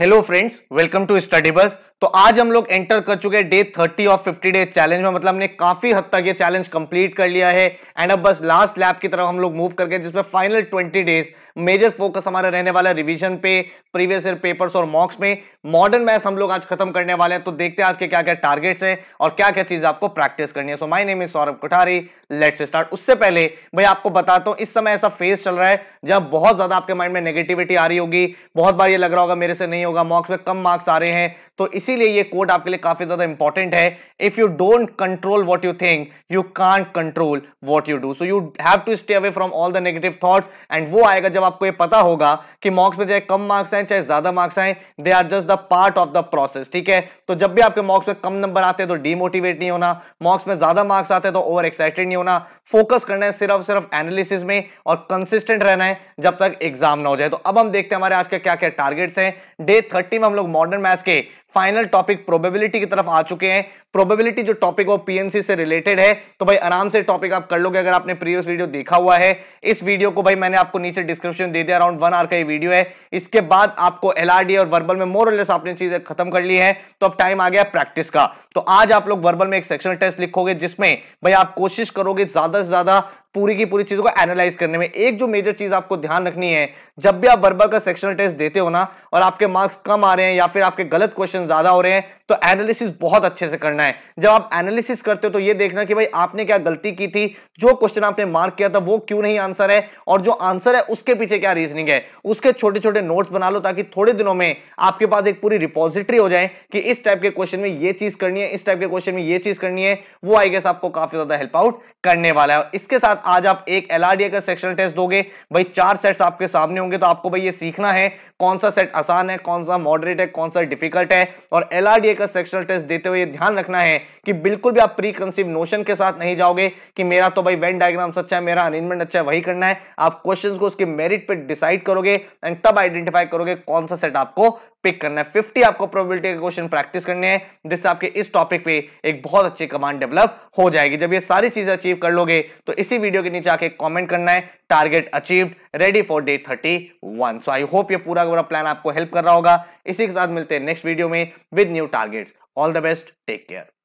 Hello friends, welcome to StudyBus. तो आज हम लोग एंटर कर चुके हैं डे थर्टी और फिफ्टी डे चैलेंज में मतलब हमने काफी हद तक ये चैलेंज कंप्लीट कर लिया है एंड अब बस लास्ट लैप की तरफ हम लोग मूव करके जिसमें final twenty days major focus हमारा रहने वाला रिविजन पे प्रीवियस ईयर पेपर्स और मॉक्स में मॉडर्न मैथ्स हम लोग आज खत्म करने वाले हैं तो देखते हैं आज के क्या क्या टारगेट्स हैं और क्या क्या चीज आपको प्रैक्टिस करनी है so my name is Saurabh Kothari let's start उससे पहले भाई आपको बताता हूं इस समय ऐसा फेज चल रहा है जब बहुत ज्यादा आपके माइंड में नेगेटिविटी आ रही होगी बहुत बार ये लग रहा होगा मेरे से नहीं होगा मॉक्स में कम मार्क्स आ रहे हैं तो इसीलिए ये कोड आपके लिए काफी ज्यादा इंपॉर्टेंट है if you don't control what you think you can't control what you do so you have to stay away from all the negative thoughts and वो आएगा जब आपको ये पता होगा कि मॉक्स में चाहे कम मार्क्स आए चाहे ज्यादा मार्क्स आए they are just the part of the process ठीक है तो जब भी आपके मॉक्स में कम नंबर आते हैं तो डीमोटिवेट नहीं होना मॉक्स में ज्यादा मार्क्स आते हैं तो ओवर एक्साइटेड नहीं होना फोकस करना है सिर्फ सिर्फ एनालिसिस में और कंसिस्टेंट रहना है जब तक एग्जाम ना हो जाए तो अब हम देखते हैं हमारे आज के क्या क्या टारगेट्स हैं डे थर्टी में हम लोग मॉडर्न मैथ्स के फाइनल टॉपिक प्रोबेबिलिटी की तरफ आ चुके हैं प्रोबेबिलिटी जो टॉपिक वो पीएनसी से रिलेटेड है तो भाई आराम से टॉपिक आप कर लोगे अगर आपने प्रीवियस वीडियो देखा हुआ है इस वीडियो को भाई मैंने आपको नीचे डिस्क्रिप्शन दे दिया अराउंड वन आर का ये वीडियो है इसके बाद आपको एलआरडी और वर्बल में मोर आपने चीजें खत्म कर ली है तो अब टाइम आ गया प्रैक्टिस का तो आज आप लोग वर्बल में एक सेक्शन टेस्ट लिखोगे जिसमें भाई आप कोशिश करोगे ज्यादा ज्यादा से ज्यादा पूरी की पूरी चीजों को एनालाइज करने में एक जो मेजर चीज आपको ध्यान रखनी है जब भी आप बर्बर का सेक्शनल टेस्ट देते हो ना और आपके मार्क्स कम आ रहे हैं या फिर आपके गलत क्वेश्चन ज्यादा हो रहे हैं तो एनालिसिस बहुत अच्छे से करना है जब आप एनालिसिस करते हो तो ये देखना कि भाई आपने क्या गलती की थी जो क्वेश्चन आपने मार्क किया था वो क्यों नहीं आंसर है और जो आंसर है उसके पीछे क्या रीजनिंग है उसके छोटे छोटे नोट्स बना लो ताकि थोड़े दिनों में आपके पास एक पूरी रिपोजिटरी हो जाए कि इस टाइप के क्वेश्चन में ये चीज करनी है इस टाइप के क्वेश्चन में ये चीज करनी है वो आई गेस आपको काफी ज्यादा हेल्प आउट करने वाला है इसके साथ आज आप एक एलआरडीए का सेक्शनल टेस्ट दोगे भाई चार सेट्स आपके सामने होंगे तो आपको भाई ये सीखना है कौन सा सेट आसान है कौन सा मॉडरेट है कौन सा डिफिकल्ट है और एल का सेक्शनल टेस्ट देते हुए ध्यान रखना है कि बिल्कुल भी आप प्री कंसिव नोशन के साथ नहीं जाओगे कि मेरा तो भाई वेन डायग्राम अच्छा है मेरा अरेंजमेंट अच्छा है वही करना है आप क्वेश्चन को उसके मेरिट पर डिसाइड करोगे एंड तब आइडेंटिफाई करोगे कौन सा सेट आपको पिक करना है 50 आपको प्रोबेबिलिटी के क्वेश्चन प्रैक्टिस करने हैं जिससे आपके इस टॉपिक पे एक बहुत अच्छी कमांड डेवलप हो जाएगी जब ये सारी चीजें अचीव कर लोगे तो इसी वीडियो के नीचे आके कमेंट करना है target achieved ready for day thirty one so I hope ये पूरा पूरा प्लान आपको हेल्प कर रहा होगा इसी के साथ मिलते हैं नेक्स्ट वीडियो में with new targets all the best take care